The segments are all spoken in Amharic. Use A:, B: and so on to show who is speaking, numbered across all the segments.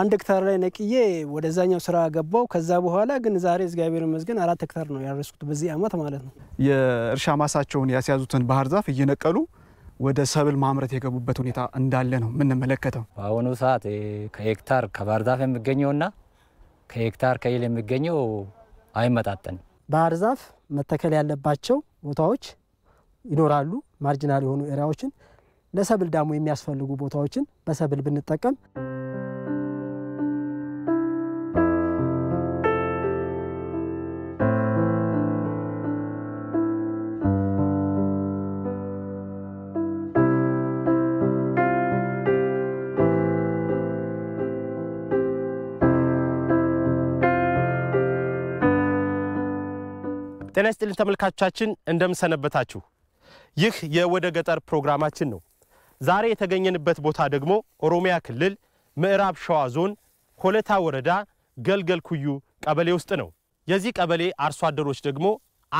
A: አንድ ሄክታር ላይ ነቅዬ ወደዛኛው ስራ ገባው። ከዛ በኋላ ግን ዛሬ እግዚአብሔር ይመስገን አራት ሄክታር ነው ያረስኩት በዚህ አመት ማለት ነው።
B: የእርሻ ማሳቸውን ያስያዙትን ባህር ዛፍ እየነቀሉ ወደ ሰብል
C: ማምረት የገቡበት ሁኔታ እንዳለ ነው የምንመለከተው። በአሁኑ ሰዓት ከሄክታር ከባህር ዛፍ የሚገኘውና ከሄክታር ከይል የሚገኘው አይመጣጠንም።
D: ባህር ዛፍ መተከል ያለባቸው ቦታዎች ይኖራሉ። ማርጂናል የሆኑ ኤሪያዎችን ለሰብል ዳሞ የሚያስፈልጉ ቦታዎችን በሰብል ብንጠቀም
E: ጤና ይስጥልን ተመልካቾቻችን፣ እንደምሰነበታችሁ ይህ የወደ ገጠር ፕሮግራማችን ነው። ዛሬ የተገኘንበት ቦታ ደግሞ ኦሮሚያ ክልል ምዕራብ ሸዋ ዞን ሆለታ ወረዳ ገልገል ኩዩ ቀበሌ ውስጥ ነው። የዚህ ቀበሌ አርሶ አደሮች ደግሞ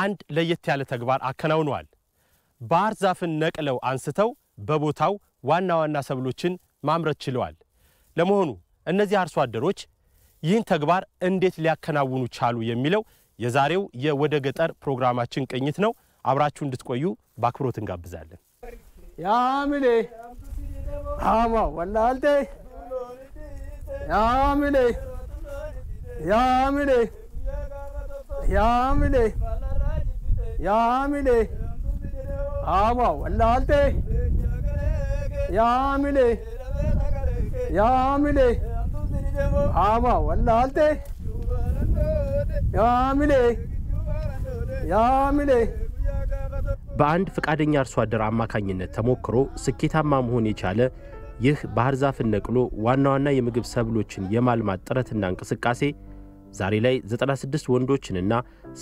E: አንድ ለየት ያለ ተግባር አከናውነዋል። ባህር ዛፍን ነቅለው አንስተው በቦታው ዋና ዋና ሰብሎችን ማምረት ችለዋል። ለመሆኑ እነዚህ አርሶ አደሮች ይህን ተግባር እንዴት ሊያከናውኑ ቻሉ የሚለው የዛሬው የወደ ገጠር ፕሮግራማችን ቅኝት ነው። አብራችሁ እንድትቆዩ በአክብሮት እንጋብዛለን።
A: ያምሌ አማ ወላልቴ ያምሌ ያምሌ ያምሌ ያምሌ አማ ወላልቴ ያምሌ ያምሌ አማ ወላልቴ
E: በአንድ ፈቃደኛ አርሶ አደር አማካኝነት ተሞክሮ ስኬታማ መሆን የቻለ ይህ ባህር ዛፍን ነቅሎ ዋና ዋና የምግብ ሰብሎችን የማልማት ጥረትና እንቅስቃሴ ዛሬ ላይ 96 ወንዶችንና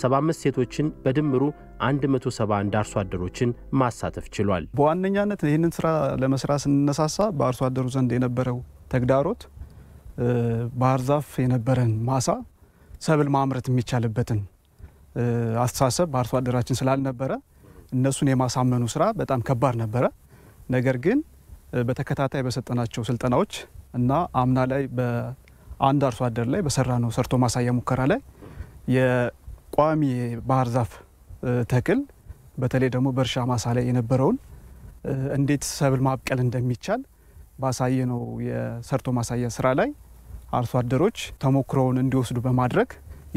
E: 75 ሴቶችን በድምሩ 171 አርሶ አደሮችን ማሳተፍ ችሏል። በዋነኛነት ይህንን ስራ
B: ለመስራት ስንነሳሳ በአርሶ አደሩ ዘንድ የነበረው ተግዳሮት ባህር ዛፍ የነበረን ማሳ ሰብል ማምረት የሚቻልበትን አስተሳሰብ በአርሶ አደራችን ስላልነበረ እነሱን የማሳመኑ ስራ በጣም ከባድ ነበረ። ነገር ግን በተከታታይ በሰጠናቸው ስልጠናዎች እና አምና ላይ በአንድ አርሶ አደር ላይ በሰራ ነው ሰርቶ ማሳያ ሙከራ ላይ የቋሚ ባህር ዛፍ ተክል በተለይ ደግሞ በእርሻ ማሳ ላይ የነበረውን እንዴት ሰብል ማብቀል እንደሚቻል ባሳየ ነው የሰርቶ ማሳያ ስራ ላይ አርሶ አደሮች ተሞክሮውን እንዲወስዱ በማድረግ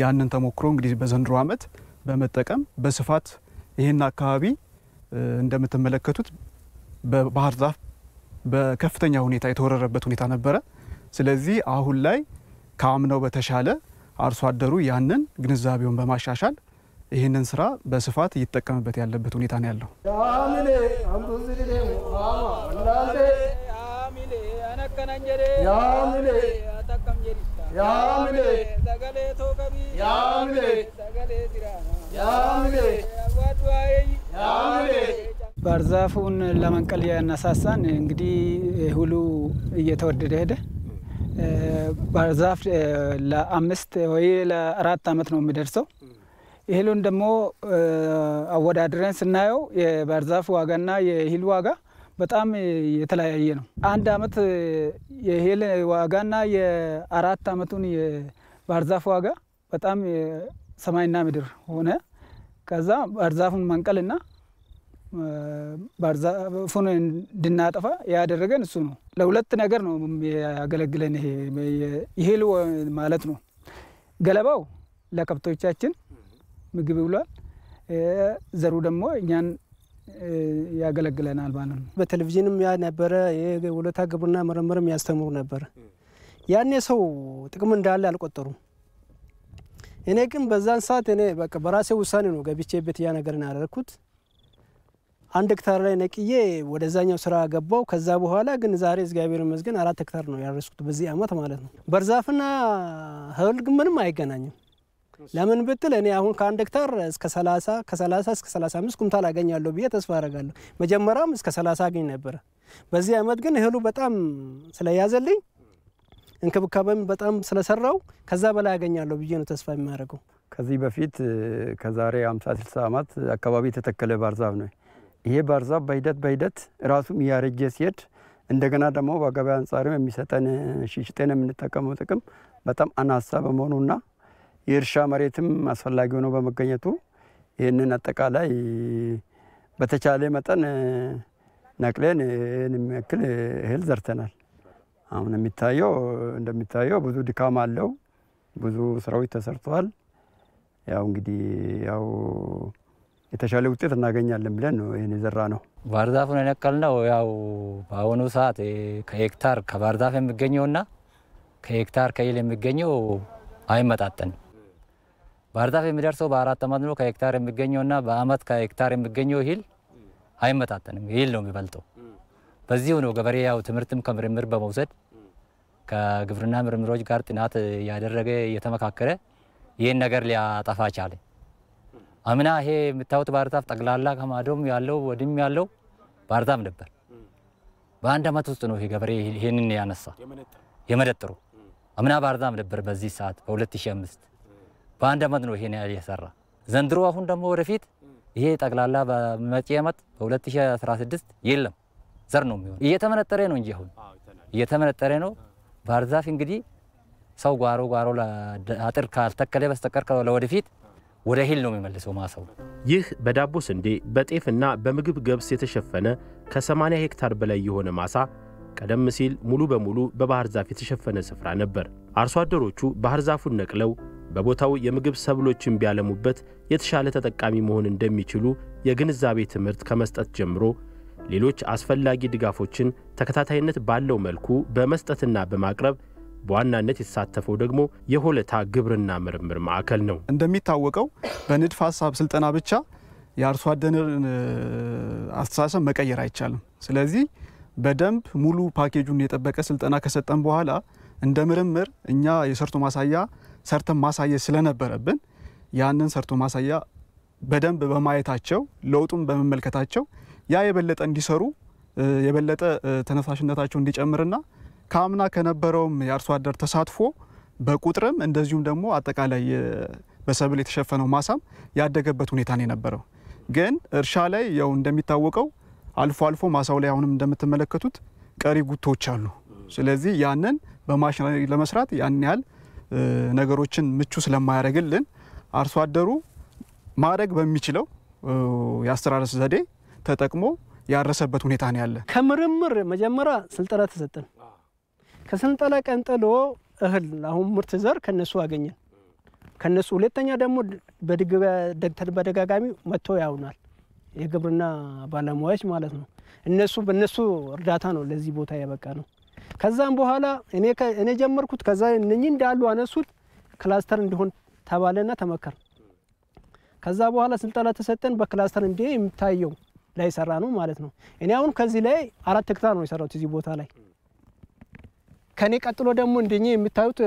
B: ያንን ተሞክሮ እንግዲህ በዘንድሮ ዓመት በመጠቀም በስፋት ይህን አካባቢ እንደምትመለከቱት በባህር ዛፍ በከፍተኛ ሁኔታ የተወረረበት ሁኔታ ነበረ። ስለዚህ አሁን ላይ ከአምነው በተሻለ አርሶ አደሩ ያንን ግንዛቤውን በማሻሻል ይህንን ስራ በስፋት እየተጠቀምበት ያለበት ሁኔታ ነው ያለው።
A: ባርዛፉን ለመንቀል ያነሳሳን እንግዲህ ሁሉ እየተወደደ ሄደ። ባህር ዛፍ ለአምስት ወይ ለአራት አመት ነው የሚደርሰው። እህሉን ደግሞ አወዳድረን ስናየው የባርዛፍ ዛፍ ዋጋና የእህል ዋጋ በጣም የተለያየ ነው። አንድ አመት የእህል ዋጋና የአራት አመቱን የባህር ዋጋ በጣም ሰማይና ምድር ሆነ። ከዛ ባህር ዛፉን መንቀልና ባህር እንድናጠፋ ያደረገን እሱ ነው። ለሁለት ነገር ነው ያገለግለን ይሄል ማለት ነው። ገለባው ለከብቶቻችን ምግብ ይውላል። ዘሩ ደግሞ እኛን ያገለግለናል ማለት ነው። በቴሌቪዥንም ያ ነበረ የውለታ ግብርና ምርምርም ያስተምሩ ነበር። ያኔ ሰው ጥቅም እንዳለ አልቆጠሩም። እኔ ግን በዛን ሰዓት እኔ በቃ በራሴ ውሳኔ ነው ቤት ያ ነገርን ያደረግኩት። አንድ ሄክታር ላይ ነቅዬ ወደዛኛው ስራ ገባው። ከዛ በኋላ ግን ዛሬ እግዚአብሔር ይመስገን አራት ሄክታር ነው ያረስኩት በዚህ አመት ማለት ነው። በርዛፍና ህልግ ምንም አይገናኝም። ለምን ብትል እኔ አሁን ከአንድ ሄክታር እስከ 30 ከ30 እስከ 35 ኩንታል አገኛለሁ ብዬ ተስፋ አረጋለሁ። መጀመሪያም እስከ 30 አገኝ ነበረ። በዚህ አመት ግን እህሉ በጣም ስለያዘልኝ እንክብካቤም በጣም ስለሰራው ከዛ በላይ አገኛለሁ ብዬ ነው ተስፋ የሚያደርገው።
F: ከዚህ በፊት ከዛሬ 50 60 ዓመት አካባቢ የተተከለ ባርዛፍ ነው። ይሄ ባርዛፍ በሂደት በሂደት ራሱም እያረጀ ሲሄድ እንደገና ደግሞ በገበያ አንጻርም የሚሰጠን ሽሽጤን የምንጠቀመው ጥቅም በጣም አናሳ በመሆኑና የእርሻ መሬትም አስፈላጊ ሆኖ በመገኘቱ ይህንን አጠቃላይ በተቻለ መጠን ነቅለን ይህን የሚያክል እህል ዘርተናል። አሁን የሚታየው እንደሚታየው ብዙ ድካም አለው። ብዙ ስራዎች ተሰርተዋል። ያው እንግዲህ ያው የተሻለ ውጤት እናገኛለን ብለን ነው ይህን የዘራ ነው።
C: ባህርዛፉን የነቀልነው ያው በአሁኑ ሰዓት ከሄክታር ከባህርዛፍ የሚገኘውና ከሄክታር ከይል የሚገኘው አይመጣጠንም። ባህር ዛፍ የሚደርሰው በአራት ዓመት ነው ከሄክታር የሚገኘውና በአመት ከሄክታር የሚገኘው ይህል አይመጣጠንም። ይህል ነው የሚበልጠው። በዚሁ ነው ገበሬ ያው ትምህርትም ከምርምር በመውሰድ ከግብርና ምርምሮች ጋር ጥናት ያደረገ እየተመካከረ ይህን ነገር ሊያጠፋ ቻለ። አምና ይሄ የምታዩት ባህር ዛፍ ጠቅላላ ከማዶም ያለው ወድም ያለው ባህር ዛፍ ነበር። በአንድ አመት ውስጥ ነው ይሄ ገበሬ ይህንን ያነሳ የመደጥሩ አምና ባህር ዛፍ ነበር በዚህ ሰዓት በ2005 በአንድ አመት ነው ይሄን ያህል የሰራ ዘንድሮ። አሁን ደግሞ ወደፊት ይሄ ጠቅላላ በመጪ አመት በ2016 የለም ዘር ነው የሚሆን። እየተመነጠረ ነው እንጂ አሁን እየተመነጠረ ነው። ባህር ዛፍ እንግዲህ ሰው ጓሮ ጓሮ አጥር ካልተከለ በስተቀር ለወደፊት ወደ ሂል ነው የሚመልሰው ማሰው።
E: ይህ በዳቦ ስንዴ በጤፍና በምግብ ገብስ የተሸፈነ ከ80 ሄክታር በላይ የሆነ ማሳ ቀደም ሲል ሙሉ በሙሉ በባህር ዛፍ የተሸፈነ ስፍራ ነበር። አርሶ አደሮቹ ባህር ዛፉን ነቅለው በቦታው የምግብ ሰብሎችን ቢያለሙበት የተሻለ ተጠቃሚ መሆን እንደሚችሉ የግንዛቤ ትምህርት ከመስጠት ጀምሮ ሌሎች አስፈላጊ ድጋፎችን ተከታታይነት ባለው መልኩ በመስጠትና በማቅረብ በዋናነት የተሳተፈው ደግሞ የሆለታ ግብርና ምርምር ማዕከል ነው። እንደሚታወቀው በንድፈ ሀሳብ ስልጠና
B: ብቻ የአርሶ አደርን አስተሳሰብ መቀየር አይቻልም። ስለዚህ በደንብ ሙሉ ፓኬጁን የጠበቀ ስልጠና ከሰጠን በኋላ እንደ ምርምር እኛ የሰርቶ ማሳያ ሰርተን ማሳየት ስለነበረብን ያንን ሰርቶ ማሳያ በደንብ በማየታቸው ለውጡን በመመልከታቸው ያ የበለጠ እንዲሰሩ የበለጠ ተነሳሽነታቸው እንዲጨምርና ከአምና ከነበረውም የአርሶ አደር ተሳትፎ በቁጥርም እንደዚሁም ደግሞ አጠቃላይ በሰብል የተሸፈነው ማሳም ያደገበት ሁኔታ ነው የነበረው። ግን እርሻ ላይ ያው እንደሚታወቀው አልፎ አልፎ ማሳው ላይ አሁንም እንደምትመለከቱት ቀሪ ጉቶች አሉ። ስለዚህ ያንን በማሽን ለመስራት ያን ያህል ነገሮችን ምቹ ስለማያደርግልን አርሶ አደሩ ማድረግ በሚችለው የአስተራረስ ዘዴ ተጠቅሞ ያረሰበት ሁኔታ ነው ያለ።
A: ከምርምር መጀመሪያ ስልጠና ተሰጠን። ከስልጠና ቀንጥሎ እህል አሁን ምርት ዘር ከነሱ አገኘን። ከነሱ ሁለተኛ ደግሞ በደጋጋሚ መጥቶ ያውናል የግብርና ባለሙያዎች ማለት ነው። እነሱ በእነሱ እርዳታ ነው ለዚህ ቦታ ያበቃ ነው። ከዛም በኋላ እኔ እኔ ጀመርኩት። ከዛ እነኚህ እንዳሉ አነሱት፣ ክላስተር እንዲሆን ተባለና ተመከር። ከዛ በኋላ ስልጠና ተሰጠን። በክላስተር እንዲ የሚታየው ላይ ሰራ ነው ማለት ነው። እኔ አሁን ከዚህ ላይ አራት ሄክታር ነው የሰራሁት እዚህ ቦታ ላይ። ከኔ ቀጥሎ ደግሞ እንደኛ የምታዩት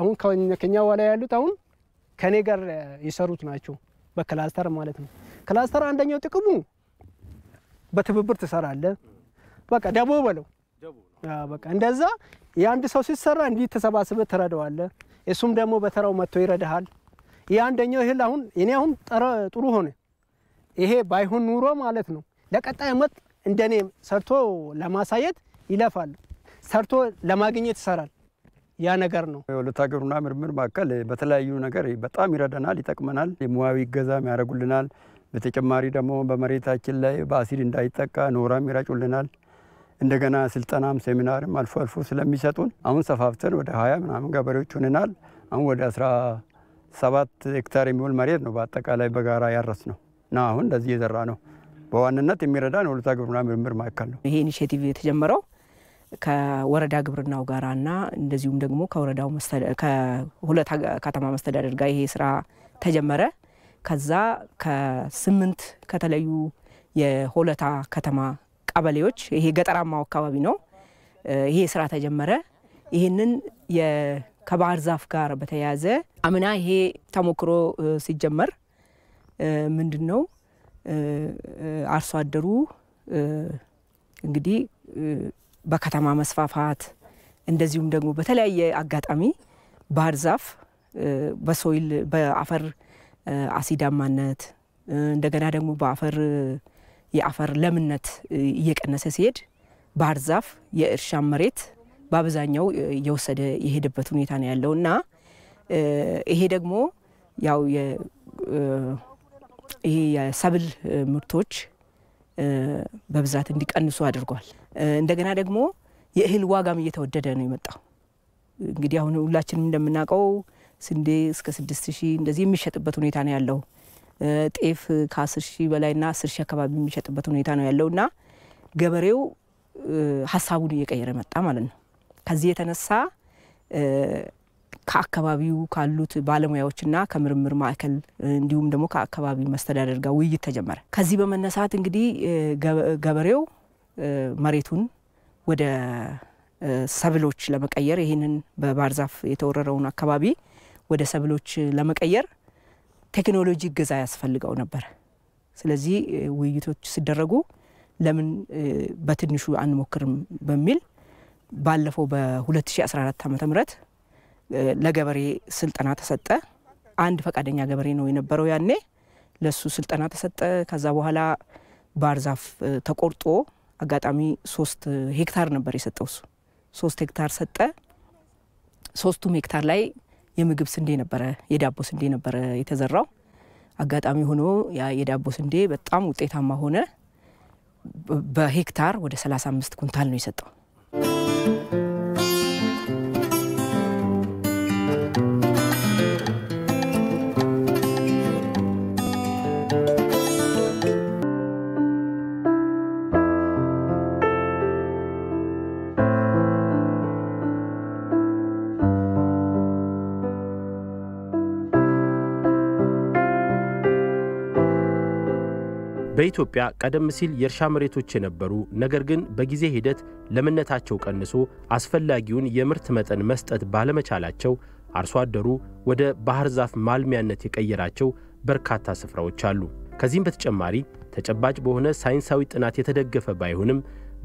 A: አሁን ከኛ በኋላ ያሉት አሁን ከኔ ጋር የሰሩት ናቸው በክላስተር ማለት ነው። ክላስተር አንደኛው ጥቅሙ በትብብር ትሰራለ። በቃ ደቦ በለው በቃ እንደዛ የአንድ ሰው ሲሰራ እንዲህ ተሰባስበ ትረደዋለ። እሱም ደግሞ በተራው መጥቶ ይረዳሃል። ይህ አንደኛው አሁን እኔ አሁን ጥሩ ሆነ። ይሄ ባይሆን ኑሮ ማለት ነው ለቀጣይ መጥ እንደኔ ሰርቶ ለማሳየት
F: ይለፋል። ሰርቶ ለማግኘት ይሰራል። ያ ነገር ነው። የወላይታ ግብርና ምርምር ማዕከል በተለያዩ ነገር በጣም ይረዳናል፣ ይጠቅመናል። የሙያዊ እገዛም ያደርጉልናል። በተጨማሪ ደግሞ በመሬታችን ላይ በአሲድ እንዳይጠቃ ኖራም ይራጩልናል። እንደገና ስልጠናም ሴሚናርም አልፎ አልፎ ስለሚሰጡን አሁን ሰፋፍተን ወደ ሀያ ምናምን ገበሬዎች ሆንናል። አሁን ወደ አስራ ሰባት ሄክታር የሚሆን መሬት ነው በአጠቃላይ በጋራ ያረስ ነው
G: እና አሁን እንደዚህ የዘራ ነው። በዋንነት የሚረዳን ወሉታ ግብርና ምርምር ማዕከል ነው። ይሄ ኢኒሽቲቭ የተጀመረው ከወረዳ ግብርናው እና እንደዚሁም ደግሞ ከወረዳው ከሁለት ከተማ መስተዳደር ጋር ይሄ ስራ ተጀመረ። ከዛ ከስምንት ከተለዩ የሆለታ ከተማ ቀበሌዎች ይሄ ገጠራማው አካባቢ ነው። ይሄ ስራ ተጀመረ። ይህንን ከባህር ዛፍ ጋር በተያያዘ አምና ይሄ ተሞክሮ ሲጀመር ምንድን ነው አርሶ አደሩ እንግዲህ በከተማ መስፋፋት እንደዚሁም ደግሞ በተለያየ አጋጣሚ ባህር ዛፍ በሶይል በአፈር አሲዳማነት እንደገና ደግሞ በአፈር የአፈር ለምነት እየቀነሰ ሲሄድ ባህር ዛፍ የእርሻ መሬት በአብዛኛው እየወሰደ የሄደበት ሁኔታ ነው ያለው እና ይሄ ደግሞ ያው ይሄ የሰብል ምርቶች በብዛት እንዲቀንሱ አድርጓል። እንደገና ደግሞ የእህል ዋጋም እየተወደደ ነው የመጣው። እንግዲህ አሁን ሁላችንም እንደምናውቀው ስንዴ እስከ ስድስት ሺህ እንደዚህ የሚሸጥበት ሁኔታ ነው ያለው። ጤፍ ከአስር ሺህ በላይና አስር ሺህ አካባቢ የሚሸጥበት ሁኔታ ነው ያለው እና ገበሬው ሀሳቡን እየቀየረ መጣ ማለት ነው። ከዚህ የተነሳ ከአካባቢው ካሉት ባለሙያዎችና ከምርምር ማዕከል እንዲሁም ደግሞ ከአካባቢ መስተዳደር ጋር ውይይት ተጀመረ። ከዚህ በመነሳት እንግዲህ ገበሬው መሬቱን ወደ ሰብሎች ለመቀየር ይህንን በባህር ዛፍ የተወረረውን አካባቢ ወደ ሰብሎች ለመቀየር ቴክኖሎጂ እገዛ ያስፈልገው ነበር። ስለዚህ ውይይቶች ሲደረጉ ለምን በትንሹ አንሞክርም በሚል ባለፈው በ2014 ዓ ም ለገበሬ ስልጠና ተሰጠ። አንድ ፈቃደኛ ገበሬ ነው የነበረው ያኔ። ለሱ ስልጠና ተሰጠ። ከዛ በኋላ ባህር ዛፍ ተቆርጦ አጋጣሚ ሶስት ሄክታር ነበር የሰጠው እሱ ሶስት ሄክታር ሰጠ። ሶስቱም ሄክታር ላይ የምግብ ስንዴ ነበረ፣ የዳቦ ስንዴ ነበረ የተዘራው። አጋጣሚ ሆኖ ያ የዳቦ ስንዴ በጣም ውጤታማ ሆነ። በሄክታር ወደ 35 ኩንታል ነው የሰጠው።
E: በኢትዮጵያ ቀደም ሲል የእርሻ መሬቶች የነበሩ ነገር ግን በጊዜ ሂደት ለምነታቸው ቀንሶ አስፈላጊውን የምርት መጠን መስጠት ባለመቻላቸው አርሶ አደሩ ወደ ባህር ዛፍ ማልሚያነት የቀየራቸው በርካታ ስፍራዎች አሉ። ከዚህም በተጨማሪ ተጨባጭ በሆነ ሳይንሳዊ ጥናት የተደገፈ ባይሆንም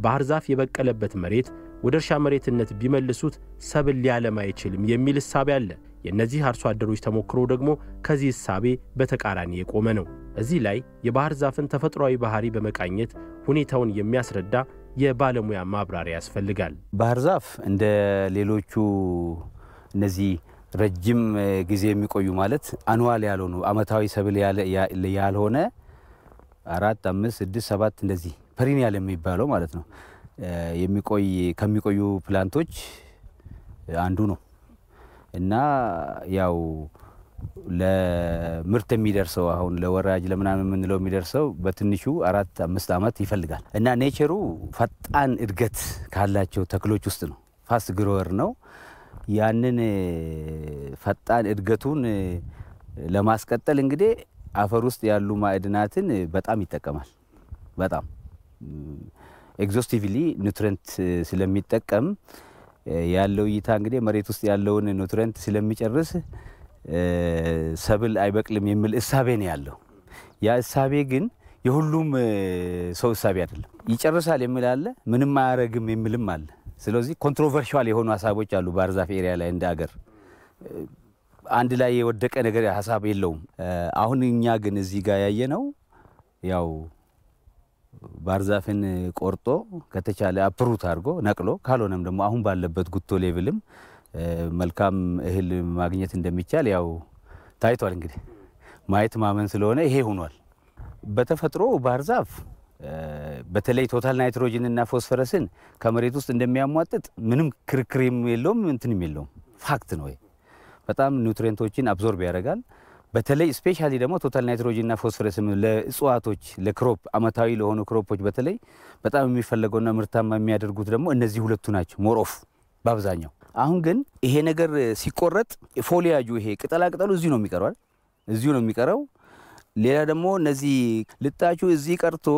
E: ባህር ዛፍ የበቀለበት መሬት ወደ እርሻ መሬትነት ቢመልሱት ሰብል ሊያለም አይችልም የሚል እሳቤ አለ። የእነዚህ አርሶ አደሮች ተሞክሮ ደግሞ ከዚህ እሳቤ በተቃራኒ የቆመ ነው። እዚህ ላይ የባህር ዛፍን ተፈጥሯዊ ባህሪ በመቃኘት ሁኔታውን የሚያስረዳ የባለሙያ ማብራሪያ ያስፈልጋል።
H: ባህር ዛፍ እንደ ሌሎቹ እነዚህ ረጅም ጊዜ የሚቆዩ ማለት አኑዋል ያልሆኑ አመታዊ ሰብል ያልሆነ አራት፣ አምስት፣ ስድስት፣ ሰባት እንደዚህ ፐሪኒያል የሚባለው ማለት ነው የሚቆይ ከሚቆዩ ፕላንቶች አንዱ ነው እና ያው ለምርት የሚደርሰው አሁን ለወራጅ ለምናምን የምንለው የሚደርሰው በትንሹ አራት አምስት ዓመት ይፈልጋል እና ኔቸሩ ፈጣን እድገት ካላቸው ተክሎች ውስጥ ነው። ፋስት ግሮወር ነው። ያንን ፈጣን እድገቱን ለማስቀጠል እንግዲህ አፈር ውስጥ ያሉ ማዕድናትን በጣም ይጠቀማል። በጣም ኤግዞስቲቭሊ ኑትረንት ስለሚጠቀም ያለው እይታ እንግዲህ መሬት ውስጥ ያለውን ኑትረንት ስለሚጨርስ ሰብል አይበቅልም የሚል እሳቤ ነው ያለው። ያ እሳቤ ግን የሁሉም ሰው እሳቤ አይደለም። ይጨርሳል የሚል አለ፣ ምንም አያረግም የሚልም አለ። ስለዚህ ኮንትሮቨርሽዋል የሆኑ ሀሳቦች አሉ። ባህር ኤሪያ ላይ እንደ አገር አንድ ላይ የወደቀ ነገር ሀሳብ የለውም። አሁን እኛ ግን እዚህ ጋር ያየ ነው ያው ባርዛፍን ቆርጦ ከተቻለ አፕሩት አድርጎ ነቅሎ ካልሆነም ደግሞ አሁን ባለበት ጉቶ ሌብልም መልካም እህል ማግኘት እንደሚቻል ያው ታይቷል። እንግዲህ ማየት ማመን ስለሆነ ይሄ ሆኗል። በተፈጥሮ ባርዛፍ ዛፍ በተለይ ቶታል ናይትሮጅን እና ፎስፈረስን ከመሬት ውስጥ እንደሚያሟጥጥ ምንም ክርክርም የለውም፣ እንትንም የለውም። ፋክት ነው። በጣም ኒውትሪንቶችን አብዞርብ ያደርጋል። በተለይ ስፔሻሊ ደግሞ ቶታል ናይትሮጅንና ፎስፈረስም ለእጽዋቶች ለክሮፕ አመታዊ ለሆኑ ክሮፖች በተለይ በጣም የሚፈለገውና ምርታማ የሚያደርጉት ደግሞ እነዚህ ሁለቱ ናቸው። ሞሮፍ በአብዛኛው አሁን ግን ይሄ ነገር ሲቆረጥ ፎሊያጁ ይሄ ቅጠላቅጠሉ እዚሁ ነው የሚቀረዋል፣ እዚሁ ነው የሚቀረው። ሌላ ደግሞ እነዚህ ልጣቹ እዚህ ቀርቶ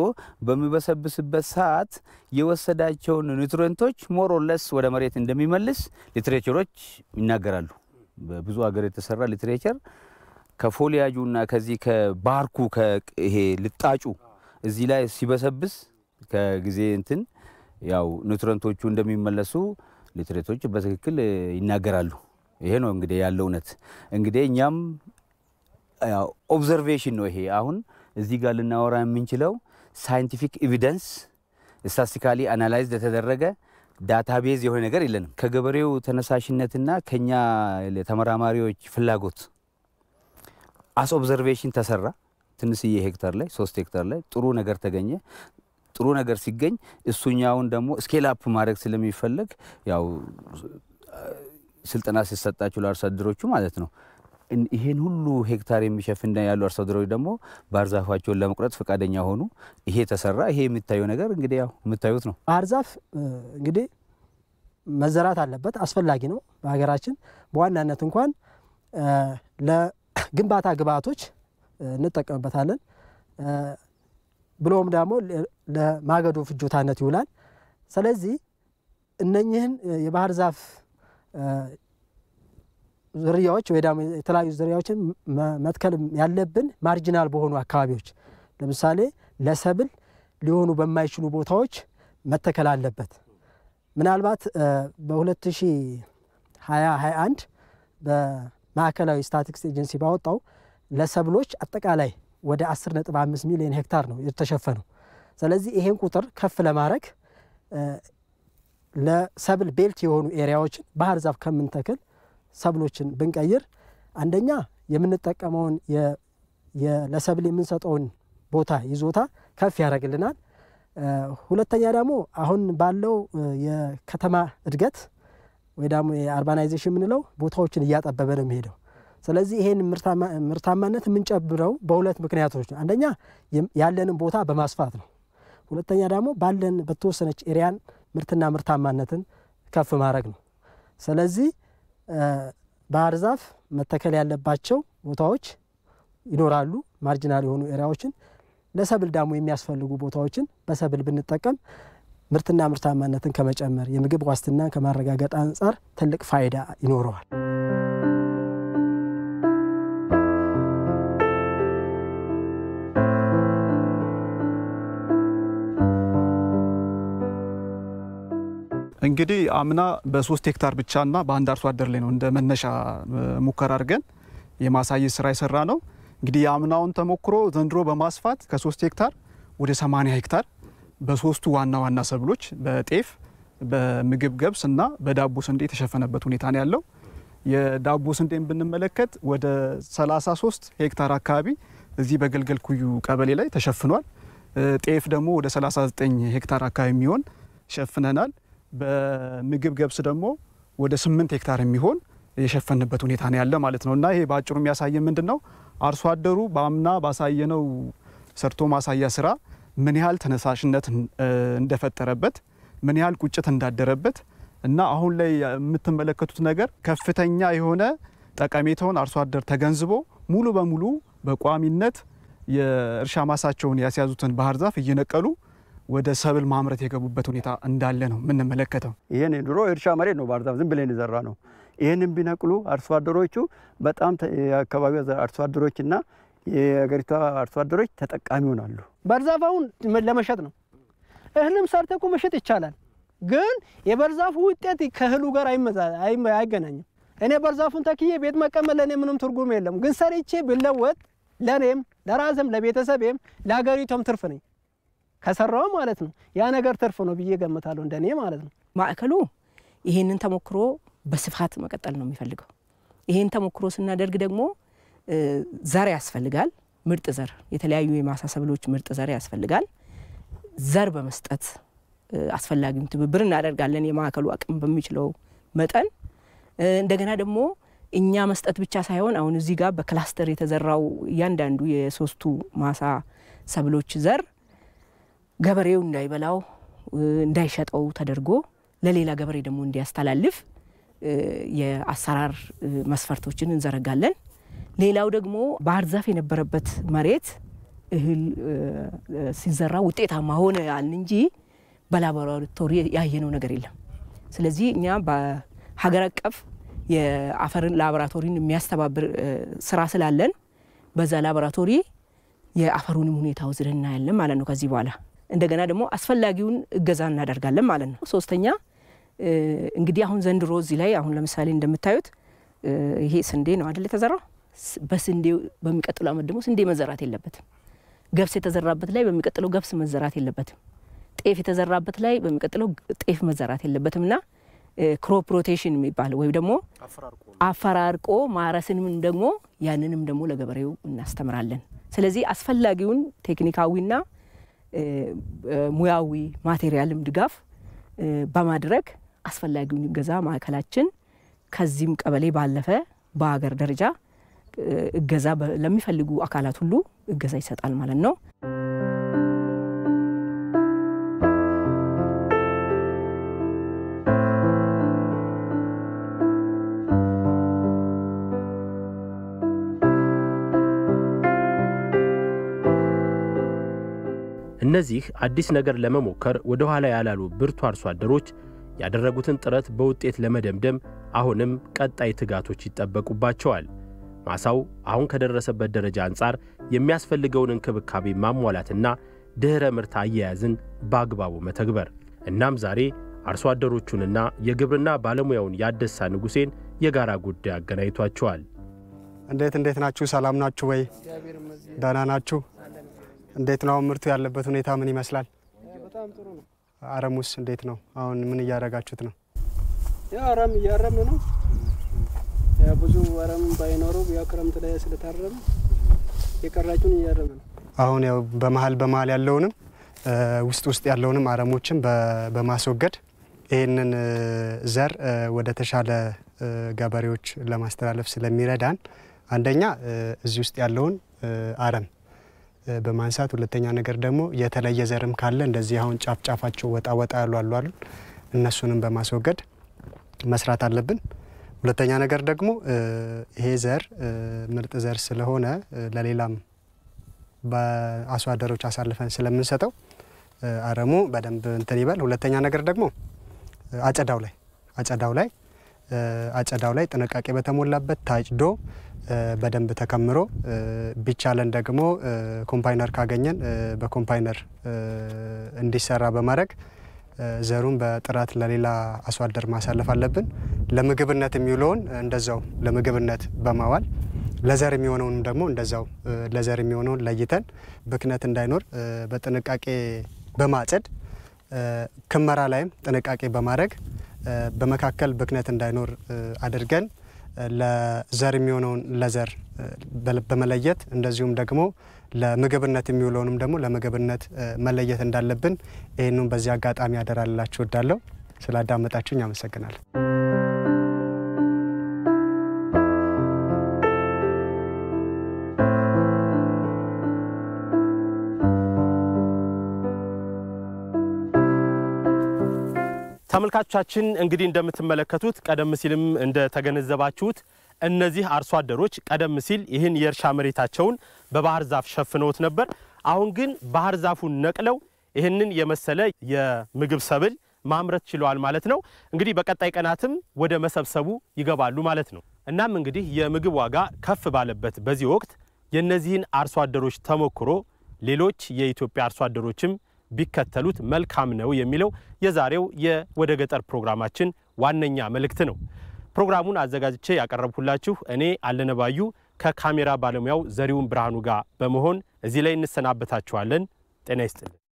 H: በሚበሰብስበት ሰዓት የወሰዳቸውን ኒውትሪንቶች ሞሮ ለስ ወደ መሬት እንደሚመልስ ሊትሬቸሮች ይናገራሉ። በብዙ ሀገር የተሰራ ሊትሬቸር ከፎሊያጁና ከዚህ ከባርኩ ይሄ ልጣጩ እዚህ ላይ ሲበሰብስ ከጊዜ እንትን ያው ኑትረንቶቹ እንደሚመለሱ ሊትሬቶች በትክክል ይናገራሉ። ይሄ ነው እንግዲህ ያለው እውነት። እንግዲህ እኛም ኦብዘርቬሽን ነው ይሄ አሁን እዚህ ጋር ልናወራ የምንችለው ሳይንቲፊክ ኤቪደንስ ስታስቲካሊ አናላይዝ የተደረገ ዳታቤዝ የሆነ ነገር የለንም። ከገበሬው ተነሳሽነትና ከኛ ተመራማሪዎች ፍላጎት አስ ኦብዘርቬሽን ተሰራ። ትንሽዬ ሄክታር ላይ ሶስት ሄክታር ላይ ጥሩ ነገር ተገኘ። ጥሩ ነገር ሲገኝ እሱኛውን ደግሞ ስኬል አፕ ማድረግ ስለሚፈለግ ያው ስልጠና ሲሰጣችሁ ለአርሶ ማለት ነው ይሄን ሁሉ ሄክታር የሚሸፍን ያሉ አርሶ አደሮች ደግሞ ባህር ለመቁረጥ ፈቃደኛ ሆኑ። ይሄ ተሰራ። ይሄ የሚታየው ነገር እንግዲህ ያው የምታዩት ነው።
D: ባህር እንግዲህ መዘራት አለበት፣ አስፈላጊ ነው። በሀገራችን በዋናነት እንኳን ግንባታ ግብዓቶች እንጠቀምበታለን። ብሎም ደግሞ ለማገዶ ፍጆታነት ይውላል። ስለዚህ እነኝህን የባህር ዛፍ ዝርያዎች ወይ ደግሞ የተለያዩ ዝርያዎችን መትከል ያለብን ማርጂናል በሆኑ አካባቢዎች ለምሳሌ ለሰብል ሊሆኑ በማይችሉ ቦታዎች መተከል አለበት። ምናልባት በ 2021 ማዕከላዊ ስታቲክስ ኤጀንሲ ባወጣው ለሰብሎች አጠቃላይ ወደ 10.5 ሚሊዮን ሄክታር ነው የተሸፈነው። ስለዚህ ይሄን ቁጥር ከፍ ለማድረግ ለሰብል ቤልት የሆኑ ኤሪያዎችን ባህር ዛፍ ከምንተክል ሰብሎችን ብንቀይር አንደኛ የምንጠቀመውን ለሰብል የምንሰጠውን ቦታ ይዞታ ከፍ ያደርግልናል። ሁለተኛ ደግሞ አሁን ባለው የከተማ እድገት ወይ ደግሞ አርባናይዜሽን የምንለው ቦታዎችን እያጠበበ ነው የሚሄደው። ስለዚህ ይሄን ምርታማነት የምንጨብረው በሁለት ምክንያቶች ነው። አንደኛ ያለንን ቦታ በማስፋት ነው። ሁለተኛ ደግሞ ባለን በተወሰነች ኤሪያን ምርትና ምርታማነትን ከፍ ማድረግ ነው። ስለዚህ ባህር ዛፍ መተከል ያለባቸው ቦታዎች ይኖራሉ። ማርጂናል የሆኑ ኤሪያዎችን ለሰብል ደግሞ የሚያስፈልጉ ቦታዎችን በሰብል ብንጠቀም ምርትና ምርታማነትን ከመጨመር የምግብ ዋስትናን ከማረጋገጥ አንጻር ትልቅ ፋይዳ ይኖረዋል።
B: እንግዲህ አምና በሶስት ሄክታር ብቻና በአንድ አርሶ አደር ላይ ነው እንደ መነሻ ሙከራ አድርገን የማሳየት ስራ የሰራ ነው። እንግዲህ የአምናውን ተሞክሮ ዘንድሮ በማስፋት ከሶስት ሄክታር ወደ 80 ሄክታር በሶስቱ ዋና ዋና ሰብሎች በጤፍ፣ በምግብ ገብስ እና በዳቦ ስንዴ የተሸፈነበት ሁኔታ ነው ያለው። የዳቦ ስንዴን ብንመለከት ወደ 33 ሄክታር አካባቢ እዚህ በገልገል ኩዩ ቀበሌ ላይ ተሸፍኗል። ጤፍ ደግሞ ወደ 39 ሄክታር አካባቢ የሚሆን ሸፍነናል። በምግብ ገብስ ደግሞ ወደ 8 ሄክታር የሚሆን የሸፈንበት ሁኔታ ነው ያለ ማለት ነው እና ይሄ በአጭሩ የሚያሳየን ምንድን ነው አርሶ አደሩ በአምና ባሳየነው ሰርቶ ማሳያ ስራ ምን ያህል ተነሳሽነት እንደፈጠረበት፣ ምን ያህል ቁጭት እንዳደረበት እና አሁን ላይ የምትመለከቱት ነገር ከፍተኛ የሆነ ጠቀሜታውን አርሶ አደር ተገንዝቦ ሙሉ በሙሉ በቋሚነት የእርሻ ማሳቸውን ያስያዙትን ባህር ዛፍ እየነቀሉ ወደ ሰብል ማምረት የገቡበት ሁኔታ እንዳለ ነው
F: የምንመለከተው። ይህን ድሮ እርሻ መሬት ነው ባህር ዛፍ ዝም ብለን የዘራ ነው። ይህንን ቢነቅሉ አርሶ አደሮቹ በጣም የአካባቢ አርሶ አደሮችና የሀገሪቷ አርሶ አደሮች ተጠቃሚ ይሆናሉ። በርዛፋውን ለመሸጥ ነው። እህልም ሰርተ እኮ መሸጥ ይቻላል፣ ግን
A: የበርዛፉ ውጤት ከእህሉ ጋር አይገናኝም። እኔ በርዛፉን ተክዬ ቤት መቀመጥ ለእኔ ምንም ትርጉም የለም፣ ግን ሰርቼ ብለወጥ ለእኔም ለራሴም ለቤተሰቤም ለሀገሪቷም ትርፍ ነኝ ከሰራው ማለት ነው። ያ ነገር ትርፍ ነው ብዬ ገምታለሁ፣ እንደኔ ማለት ነው።
G: ማዕከሉ ይሄንን ተሞክሮ በስፋት መቀጠል ነው የሚፈልገው። ይሄን ተሞክሮ ስናደርግ ደግሞ ዘር ያስፈልጋል። ምርጥ ዘር የተለያዩ የማሳ ሰብሎች ምርጥ ዘር ያስፈልጋል። ዘር በመስጠት አስፈላጊውን ትብብር እናደርጋለን። የማዕከሉ አቅም በሚችለው መጠን እንደገና ደግሞ እኛ መስጠት ብቻ ሳይሆን አሁን እዚህ ጋር በክላስተር የተዘራው እያንዳንዱ የሶስቱ ማሳ ሰብሎች ዘር ገበሬው እንዳይበላው እንዳይሸጠው ተደርጎ ለሌላ ገበሬ ደግሞ እንዲያስተላልፍ የአሰራር መስፈርቶችን እንዘረጋለን። ሌላው ደግሞ ባህር ዛፍ የነበረበት መሬት እህል ሲዘራ ውጤታማ ሆነ ያልን እንጂ በላቦራቶሪ ያየነው ነገር የለም። ስለዚህ እኛ በሀገር አቀፍ የአፈርን ላቦራቶሪን የሚያስተባብር ስራ ስላለን በዛ ላቦራቶሪ የአፈሩንም ሁኔታ ወስደን እናያለን ማለት ነው። ከዚህ በኋላ እንደገና ደግሞ አስፈላጊውን እገዛ እናደርጋለን ማለት ነው። ሶስተኛ እንግዲህ አሁን ዘንድሮ እዚህ ላይ አሁን ለምሳሌ እንደምታዩት ይሄ ስንዴ ነው አደል የተዘራው በስንዴ በሚቀጥለው ዓመት ደግሞ ስንዴ መዘራት የለበትም። ገብስ የተዘራበት ላይ በሚቀጥለው ገብስ መዘራት የለበትም። ጤፍ የተዘራበት ላይ በሚቀጥለው ጤፍ መዘራት የለበትም እና ክሮፕ ሮቴሽን የሚባል ወይም ደግሞ አፈራርቆ ማረስንም ደግሞ ያንንም ደግሞ ለገበሬው እናስተምራለን። ስለዚህ አስፈላጊውን ቴክኒካዊና ሙያዊ ማቴሪያልም ድጋፍ በማድረግ አስፈላጊውን ገዛ ማዕከላችን ከዚህም ቀበሌ ባለፈ በሀገር ደረጃ እገዛ ለሚፈልጉ አካላት ሁሉ እገዛ ይሰጣል ማለት ነው።
E: እነዚህ አዲስ ነገር ለመሞከር ወደ ኋላ ያላሉ ብርቱ አርሶ አደሮች ያደረጉትን ጥረት በውጤት ለመደምደም አሁንም ቀጣይ ትጋቶች ይጠበቁባቸዋል። ማሳው አሁን ከደረሰበት ደረጃ አንጻር የሚያስፈልገውን እንክብካቤ ማሟላትና ድኅረ ምርት አያያዝን በአግባቡ መተግበር። እናም ዛሬ አርሶ አደሮቹንና የግብርና ባለሙያውን ያደሳ ንጉሴን የጋራ ጉዳይ አገናኝቷቸዋል።
I: እንዴት እንዴት ናችሁ? ሰላም ናችሁ ወይ? ደህና ናችሁ? እንዴት ነው ምርቱ ያለበት ሁኔታ ምን ይመስላል? አረሙስ እንዴት ነው? አሁን ምን እያደረጋችሁት ነው?
A: አረም እያረም ነው ብዙ አረም ባይኖረው ያው ክረምት ላይ ስለታረም የቀራጩን እያረመ ነው።
I: አሁን ያው በመሀል በመሀል ያለውንም ውስጥ ውስጥ ያለውንም አረሞችን በማስወገድ ይህንን ዘር ወደ ተሻለ ገበሬዎች ለማስተላለፍ ስለሚረዳን አንደኛ እዚህ ውስጥ ያለውን አረም በማንሳት ሁለተኛ ነገር ደግሞ የተለየ ዘርም ካለ እንደዚህ አሁን ጫፍ ጫፋቸው ወጣ ወጣ ያሉ አሉ እነሱንም በማስወገድ መስራት አለብን። ሁለተኛ ነገር ደግሞ ይሄ ዘር ምርጥ ዘር ስለሆነ ለሌላም በአርሶ አደሮች አሳልፈን ስለምንሰጠው አረሙ በደንብ እንትን ይበል። ሁለተኛ ነገር ደግሞ አጨዳው ላይ አጨዳው ላይ አጨዳው ላይ ጥንቃቄ በተሞላበት ታጭዶ በደንብ ተከምሮ ቢቻለን ደግሞ ኮምፓይነር ካገኘን በኮምፓይነር እንዲሰራ በማድረግ ዘሩን በጥራት ለሌላ አርሶ አደር ማሳለፍ አለብን። ለምግብነት የሚውለውን እንደዛው ለምግብነት በማዋል ለዘር የሚሆነውንም ደግሞ እንደዛው ለዘር የሚሆነውን ለይተን ብክነት እንዳይኖር በጥንቃቄ በማጸድ ክመራ ላይም ጥንቃቄ በማድረግ በመካከል ብክነት እንዳይኖር አድርገን ለዘር የሚሆነውን ለዘር በመለየት እንደዚሁም ደግሞ ለምግብነት የሚውለውንም ደግሞ ለምግብነት መለየት እንዳለብን ይህንም በዚህ አጋጣሚ ያደራላችሁ እወዳለሁ። ስላዳመጣችሁኝ አመሰግናለሁ።
E: ተመልካቾቻችን እንግዲህ እንደምትመለከቱት ቀደም ሲልም እንደተገነዘባችሁት እነዚህ አርሶ አደሮች ቀደም ሲል ይህን የእርሻ መሬታቸውን በባህር ዛፍ ሸፍነውት ነበር። አሁን ግን ባህር ዛፉን ነቅለው ይህንን የመሰለ የምግብ ሰብል ማምረት ችለዋል ማለት ነው። እንግዲህ በቀጣይ ቀናትም ወደ መሰብሰቡ ይገባሉ ማለት ነው። እናም እንግዲህ የምግብ ዋጋ ከፍ ባለበት በዚህ ወቅት የእነዚህን አርሶ አደሮች ተሞክሮ ሌሎች የኢትዮጵያ አርሶ አደሮችም ቢከተሉት መልካም ነው የሚለው የዛሬው የወደ ገጠር ፕሮግራማችን ዋነኛ መልእክት ነው። ፕሮግራሙን አዘጋጅቼ ያቀረብኩላችሁ እኔ አለነባዩ ከካሜራ ባለሙያው ዘሪውን ብርሃኑ ጋር በመሆን እዚህ ላይ እንሰናበታችኋለን። ጤና ይስጥልን።